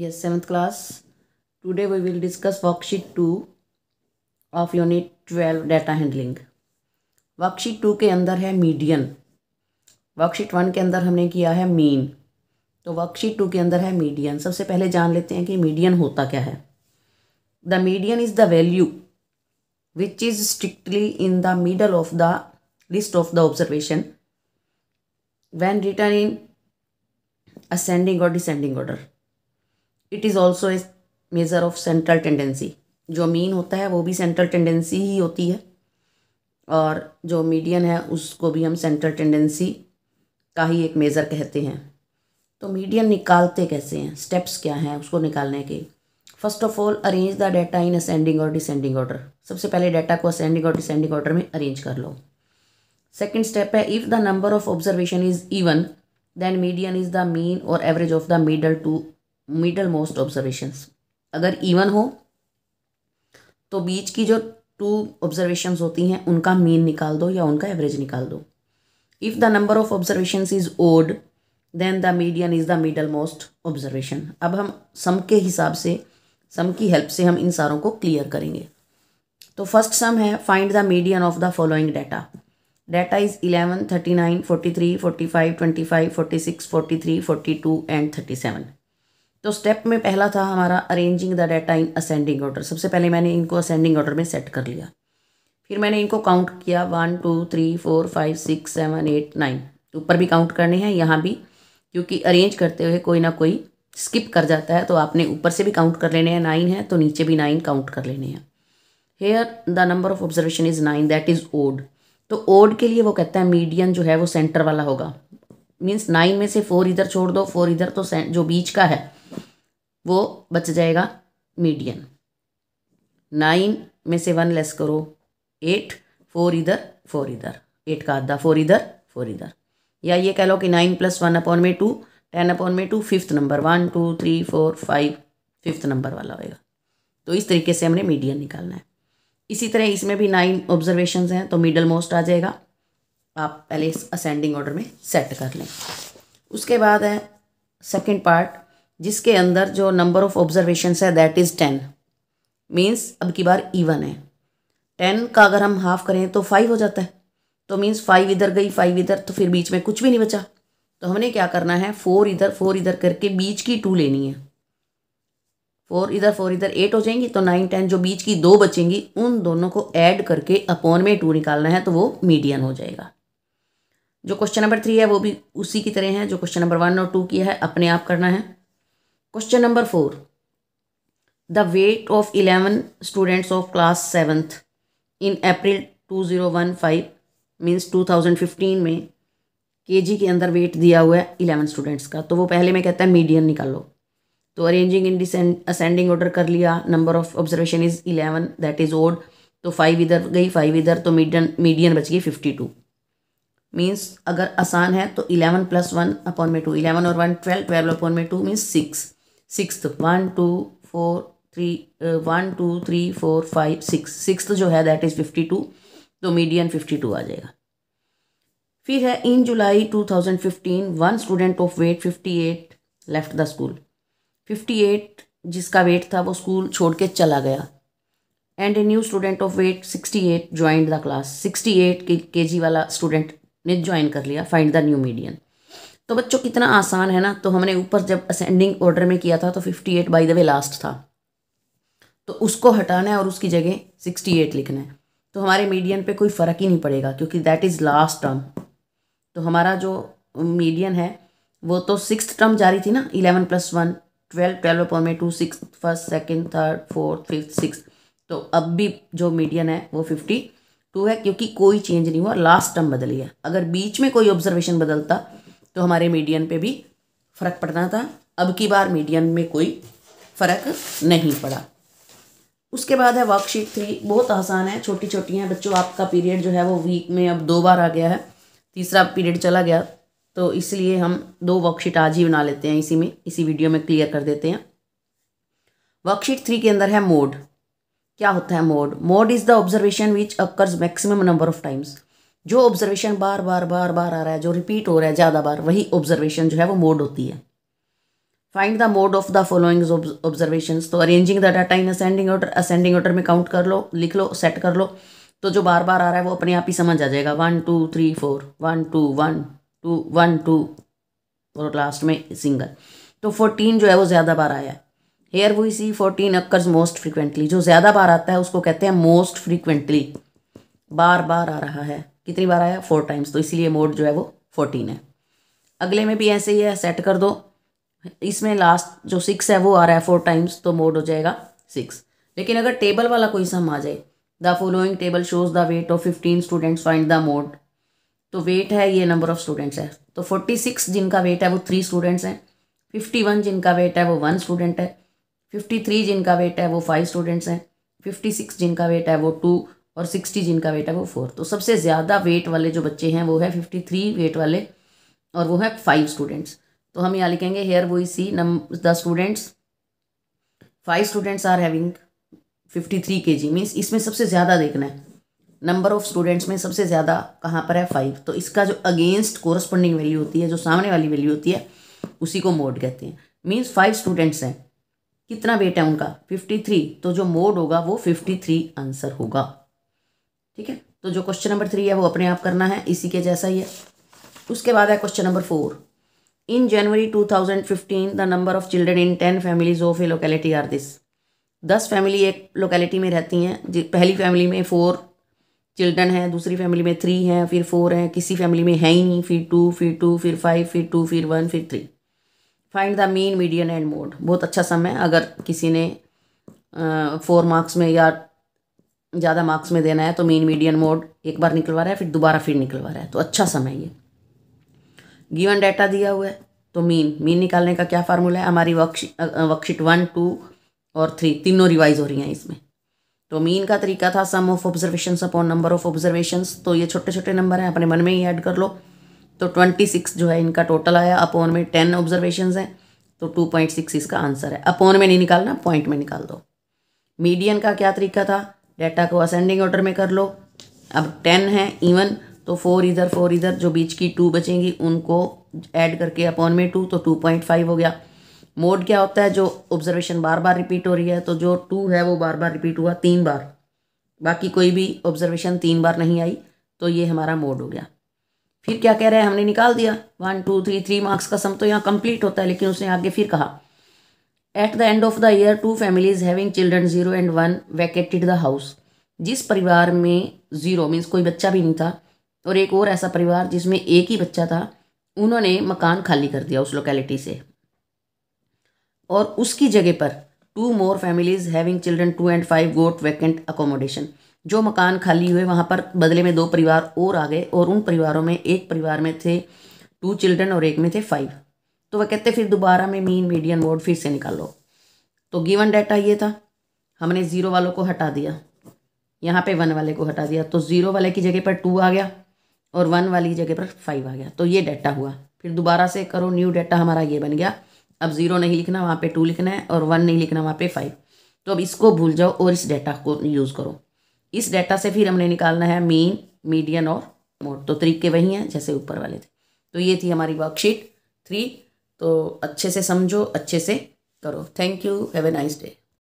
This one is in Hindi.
Yes, 7th class. Today we will discuss worksheet 2 of unit 12 data handling. Worksheet two के अंदर है मीडियन वर्कशीट वन के अंदर हमने किया है मीन तो वर्कशीट टू के अंदर है मीडियन सबसे पहले जान लेते हैं कि मीडियन होता क्या है the median is the value which is strictly in the middle of the list of the observation when written in ascending और descending order it is also a measure of central tendency जो मीन होता है वो भी सेंट्रल टेंडेंसी ही होती है और जो मीडियन है उसको भी हम सेंट्रल टेंडेंसी का ही एक मेज़र कहते हैं तो मीडियन निकालते कैसे हैं स्टेप्स क्या हैं उसको निकालने के first of all arrange the data in ascending और डिसेंडिंग ऑर्डर सबसे पहले डाटा को असेंडिंग और डिसेंडिंग ऑर्डर में अरेंज कर लो सेकेंड स्टेप है if the number of observation is even then median is the mean और average of the middle two middle most observations अगर इवन हो तो बीच की जो टू ऑब्जर्वेशंस होती हैं उनका मीन निकाल दो या उनका एवरेज निकाल दो if the number of observations is odd then the median is the middle most observation अब हम सम के हिसाब से सम की हेल्प से हम इन सारों को क्लियर करेंगे तो फर्स्ट सम है find the median of the following data data is eleven thirty nine forty three forty five twenty five forty six forty three forty two and thirty seven तो स्टेप में पहला था हमारा arranging the data in ascending order सबसे पहले मैंने इनको असेंडिंग ऑर्डर में सेट कर लिया फिर मैंने इनको काउंट किया one two three four five six seven eight nine ऊपर भी काउंट करने हैं यहाँ भी क्योंकि अरेंज करते हुए कोई ना कोई स्किप कर जाता है तो आपने ऊपर से भी काउंट कर लेने हैं नाइन है तो नीचे भी नाइन काउंट कर लेने हैं here the number of observation is nine that is odd तो ओड के लिए वो कहता है मीडियन जो है वो सेंटर वाला होगा मीन्स नाइन में से फोर इधर छोड़ दो फोर इधर तो जो बीच का है वो बच जाएगा मीडियन नाइन में से वन लेस करो एट फोर इधर फोर इधर एट का आधा फोर इधर फोर इधर या ये कह लो कि नाइन प्लस वन अपॉन में टू टेन अपॉन में two fifth number one two three four five fifth number वाला होएगा तो इस तरीके से हमने मीडियन निकालना है इसी तरह इसमें भी नाइन ऑब्जर्वेशन हैं तो मिडल मोस्ट आ जाएगा आप पहले इस असेंडिंग ऑर्डर में सेट कर लें उसके बाद है सेकेंड पार्ट जिसके अंदर जो नंबर ऑफ ऑब्जर्वेशन है दैट इज़ टेन मीन्स अब की बार इवन है टेन का अगर हम हाफ करें तो फाइव हो जाता है तो मीन्स फाइव इधर गई फाइव इधर तो फिर बीच में कुछ भी नहीं बचा तो हमने क्या करना है फोर इधर फोर इधर करके बीच की टू लेनी है फोर इधर फोर इधर एट हो जाएंगी तो नाइन टेन जो बीच की दो बचेंगी उन दोनों को ऐड करके अपॉन में टू निकालना है तो वो मीडियन हो जाएगा जो क्वेश्चन नंबर थ्री है वो भी उसी की तरह है जो क्वेश्चन नंबर वन और टू किया है अपने आप करना है question number four the weight of eleven students of class seventh in April two zero one five means two thousand fifteen में के जी के अंदर वेट दिया हुआ है इलेवन स्टूडेंट्स का तो वो पहले में कहता है निकाल निकालो तो अरेंजिंग इन असेंडिंग ऑर्डर कर लिया number of observation is eleven that is odd तो फाइव इधर गई फाइव इधर तो मीडियन मीडियन बच गई फिफ्टी टू मीन्स अगर आसान है तो इलेवन प्लस वन अपॉन में टू इलेवन और वन ट्वेल्व ट्वेल्व अपॉन में two means six six one two four three one two three four five six six जो है दैट इज़ फिफ्टी टू तो मीडियन फिफ्टी टू आ जाएगा फिर है in July two thousand fifteen one student of weight fifty eight left the school fifty eight जिसका वेट था वो स्कूल छोड़ के चला गया and a new student of weight sixty eight join the class sixty eight K G वाला स्टूडेंट ने ज्वाइन कर लिया फाइंड द न्यू मीडियन तो बच्चों कितना आसान है ना तो हमने ऊपर जब असेंडिंग ऑर्डर में किया था तो fifty eight by the way last था तो उसको हटाना है और उसकी जगह सिक्सटी एट लिखना है तो हमारे मीडियन पे कोई फ़र्क ही नहीं पड़ेगा क्योंकि दैट इज़ लास्ट टर्म तो हमारा जो मीडियन है वो तो सिक्स टर्म जारी थी ना eleven plus one twelve twelve पर में two six first second third fourth fifth six तो अब भी जो मीडियन है वो फिफ्टी टू है क्योंकि कोई चेंज नहीं हुआ लास्ट टर्म बदली है अगर बीच में कोई ऑब्जर्वेशन बदलता तो हमारे मीडियन पे भी फ़र्क पड़ना था अब की बार मीडियन में कोई फ़र्क नहीं पड़ा उसके बाद है वर्कशीट थ्री बहुत आसान है छोटी छोटी हैं बच्चों आपका पीरियड जो है वो वीक में अब दो बार आ गया है तीसरा पीरियड चला गया तो इसलिए हम दो वर्कशीट आज ही बना लेते हैं इसी में इसी वीडियो में क्लियर कर देते हैं वर्कशीट थ्री के अंदर है मोड क्या होता है mode mode is the observation which occurs maximum number of times जो ऑब्जर्वेशन बार बार बार बार आ रहा है जो रिपीट हो रहा है ज़्यादा बार वही ऑब्जर्वेशन जो है वो मोड होती है find the mode of the following observation तो arranging the data in ascending order ascending order में काउंट कर लो लिख लो सेट कर लो तो जो बार बार आ रहा है वो अपने आप ही समझ आ जाएगा one two three four one two one two one two और लास्ट में सिंगल तो फोर्टीन जो है वो ज़्यादा बार आया है here we see fourteen occurs most frequently जो ज़्यादा बार आता है उसको कहते हैं मोस्ट फ्रिक्वेंटली बार बार आ रहा है कितनी बार आया फोर टाइम्स तो इसीलिए मोड जो है वो फोर्टीन है अगले में भी ऐसे ही है सेट कर दो इसमें लास्ट जो सिक्स है वो आ रहा है फोर टाइम्स तो मोड हो जाएगा सिक्स लेकिन अगर टेबल वाला कोई सम आ जाए the following table shows the weight of fifteen students find the mode तो वेट है ये नंबर ऑफ स्टूडेंट्स है तो फोर्टी सिक्स जिनका वेट है वो थ्री स्टूडेंट्स हैं फिफ्टी वन जिनका वेट है वो वन स्टूडेंट है फिफ्टी थ्री जिनका वेट है वो फाइव स्टूडेंट्स हैं फिफ्टी सिक्स जिनका वेट है वो टू और सिक्सटी जिनका वेट है वो फोर तो सबसे ज़्यादा वेट वाले जो बच्चे हैं वो है फिफ्टी थ्री वेट वाले और वो है फाइव स्टूडेंट्स तो हम यहाँ लिखेंगे हेयर वो सी नम the students five students are having fifty three K G means इसमें सबसे ज़्यादा देखना है नंबर ऑफ स्टूडेंट्स में सबसे ज़्यादा कहाँ पर है फाइव तो इसका जो अगेंस्ट कोरस्पॉन्डिंग वैल्यू होती है जो सामने वाली वैल्यू होती है उसी को मोड कहते हैं मीन्स फाइव स्टूडेंट्स हैं कितना वेट है उनका फिफ्टी थ्री तो जो मोड होगा वो फिफ्टी थ्री आंसर होगा ठीक है तो जो क्वेश्चन नंबर थ्री है वो अपने आप करना है इसी के जैसा ही है उसके बाद है question number four in January 2015 the number of children in ten families of a locality are this दस फैमिली एक लोकेलिटी में रहती हैं पहली फैमिली में फोर चिल्ड्रन हैं दूसरी फैमिली में थ्री हैं फिर फोर हैं किसी फैमिली में है ही नहीं फिर टू फिर टू फिर फाइव फिर टू फिर वन फिर three find the mean median and mode बहुत अच्छा सम है अगर किसी ने फोर मार्क्स में या ज़्यादा मार्क्स में देना है तो मीन मीडियन मोड एक बार निकलवा रहा है फिर दोबारा फिर निकलवा रहा है तो अच्छा समय ये गिवन डाटा दिया हुआ है तो मीन मीन निकालने का क्या फार्मूला है हमारी वर्कशीट वर्कशीट वन टू और थ्री तीनों रिवाइज हो रही हैं इसमें तो मीन का तरीका था sum of observation upon number of observation तो ये छोटे छोटे नंबर हैं अपने मन में ही ऐड कर लो तो ट्वेंटी सिक्स जो है इनका टोटल आया अपॉन में टेन ऑब्जर्वेशन हैं तो टू पॉइंट सिक्स इसका आंसर है अपॉन में नहीं निकालना पॉइंट में निकाल दो मीडियन का क्या तरीका था डेटा को असेंडिंग ऑर्डर में कर लो अब टेन है इवन तो फोर इधर फोर इधर जो बीच की टू बचेंगी उनको ऐड करके अपॉन में टू तो टू पॉइंट फाइव हो गया मोड क्या होता है जो ऑब्जर्वेशन बार बार रिपीट हो रही है तो जो टू है वो बार बार रिपीट हुआ तीन बार बाकी कोई भी ऑब्जर्वेशन तीन बार नहीं आई तो ये हमारा मोड हो गया फिर क्या कह रहे हैं हमने निकाल दिया one two three three marks का सम तो यहाँ कंप्लीट होता है लेकिन उसने आगे फिर कहा at the end of the year two families having children zero and one vacated the house जिस परिवार में ज़ीरो मीन्स कोई बच्चा भी नहीं था और एक और ऐसा परिवार जिसमें एक ही बच्चा था उन्होंने मकान खाली कर दिया उस लोकेलिटी से और उसकी जगह पर two more families having children two and five got vacant accommodation जो मकान खाली हुए वहाँ पर बदले में दो परिवार और आ गए और उन परिवारों में एक परिवार में थे टू चिल्ड्रन और एक में थे फाइव तो वह कहते फिर दोबारा में मीन मीडियन मोड फिर से निकालो तो गिवन डाटा ये था हमने ज़ीरो वालों को हटा दिया यहाँ पे वन वाले को हटा दिया तो ज़ीरो वाले की जगह पर टू आ गया और वन वाली जगह पर फाइव आ गया तो ये डाटा हुआ फिर दोबारा से करो न्यू डाटा हमारा ये बन गया अब ज़ीरो नहीं लिखना वहाँ पे टू लिखना है और वन नहीं लिखना वहाँ पे फाइव तो अब इसको भूल जाओ और इस डाटा को यूज़ करो इस डाटा से फिर हमने निकालना है मीन मीडियन और मोड तो तरीके वही हैं जैसे ऊपर वाले थे तो ये थी हमारी वर्कशीट थ्री तो अच्छे से समझो अच्छे से करो thank you have a nice day